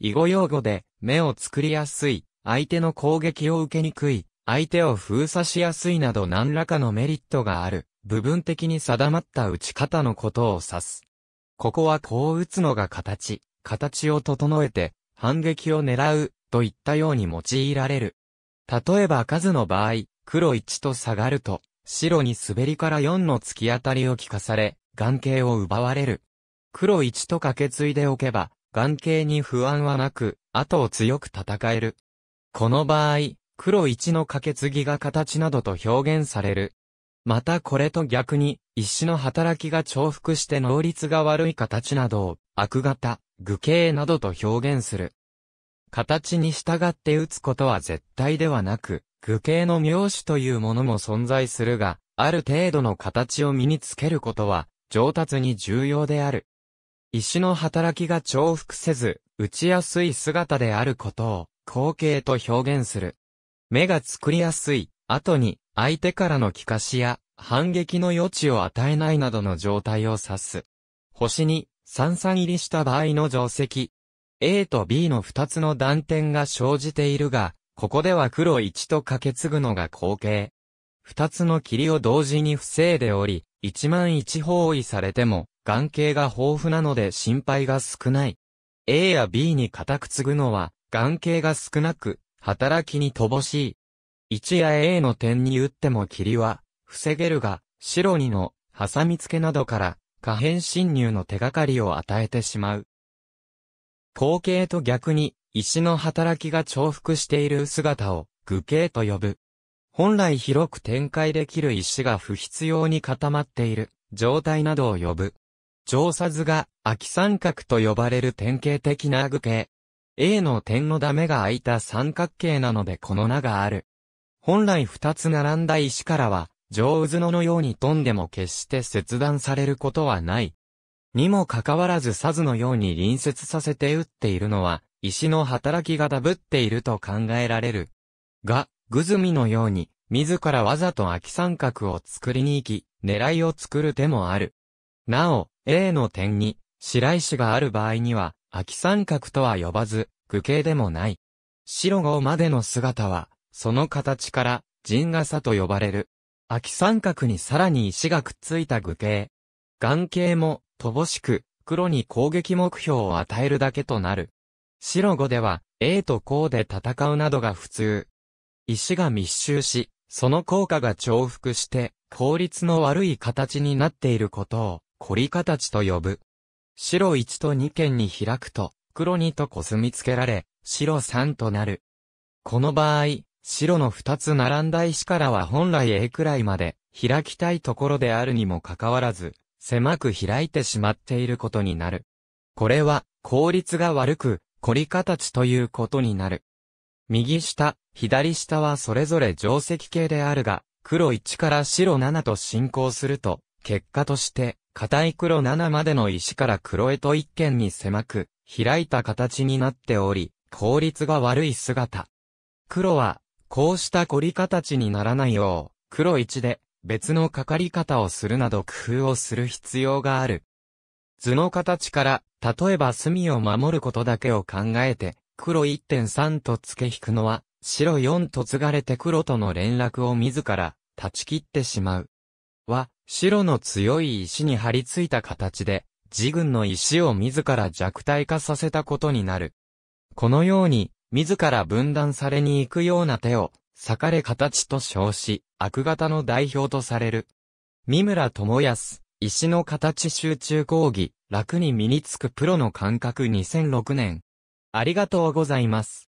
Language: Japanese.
囲碁用語で、目を作りやすい、相手の攻撃を受けにくい、相手を封鎖しやすいなど何らかのメリットがある、部分的に定まった打ち方のことを指す。ここはこう打つのが形、形を整えて、反撃を狙う、といったように用いられる。例えば数の場合、黒1と下がると、白に滑りから4の突き当たりを効かされ、眼形を奪われる。黒1とかけ継いでおけば、眼形に不安はなく、後を強く戦える。この場合、黒1の掛け継ぎが形などと表現される。またこれと逆に、石の働きが重複して能率が悪い形などを、悪型、愚形などと表現する。形に従って打つことは絶対ではなく、愚形の名手というものも存在するが、ある程度の形を身につけることは、上達に重要である。石の働きが重複せず、打ちやすい姿であることを、光景と表現する。目が作りやすい、後に、相手からの帰化しや、反撃の余地を与えないなどの状態を指す。星に、三々入りした場合の定石。A と B の二つの断点が生じているが、ここでは黒一と掛け継ぐのが後継。二つの霧を同時に防いでおり、一万一包囲されても、眼形が豊富なので心配が少ない。A や B に固く継ぐのは、眼形が少なく、働きに乏しい。1や A の点に打っても霧は、防げるが、白にの、挟み付けなどから、可変侵入の手がかりを与えてしまう。後景と逆に、石の働きが重複している姿を、具形と呼ぶ。本来広く展開できる石が不必要に固まっている、状態などを呼ぶ。上図が、秋三角と呼ばれる典型的な具形。A の点のダメが空いた三角形なのでこの名がある。本来二つ並んだ石からは、上渦ののように飛んでも決して切断されることはない。にもかかわらずサズのように隣接させて打っているのは、石の働きがダブっていると考えられる。が、グズミのように、自らわざと空き三角を作りに行き、狙いを作る手もある。なお、A の点に白石がある場合には、秋三角とは呼ばず、具形でもない。白号までの姿は、その形から、陣傘と呼ばれる。秋三角にさらに石がくっついた具形。眼形も、乏しく、黒に攻撃目標を与えるだけとなる。白語では、A と項で戦うなどが普通。石が密集し、その効果が重複して、効率の悪い形になっていることを、凝り形と呼ぶ。白1と2間に開くと、黒2とこすみつけられ、白3となる。この場合、白の2つ並んだ石からは本来 A くらいまで開きたいところであるにもかかわらず、狭く開いてしまっていることになる。これは効率が悪く、凝り形ということになる。右下、左下はそれぞれ定石形であるが、黒1から白7と進行すると、結果として、硬い黒7までの石から黒へと一間に狭く、開いた形になっており、効率が悪い姿。黒は、こうした凝り形にならないよう、黒1で、別のかかり方をするなど工夫をする必要がある。図の形から、例えば隅を守ることだけを考えて、黒1.3と付け引くのは、白4と継がれて黒との連絡を自ら、断ち切ってしまう。は、白の強い石に張り付いた形で、自軍の石を自ら弱体化させたことになる。このように、自ら分断されに行くような手を、裂かれ形と称し、悪型の代表とされる。三村智康、石の形集中講義、楽に身につくプロの感覚2006年。ありがとうございます。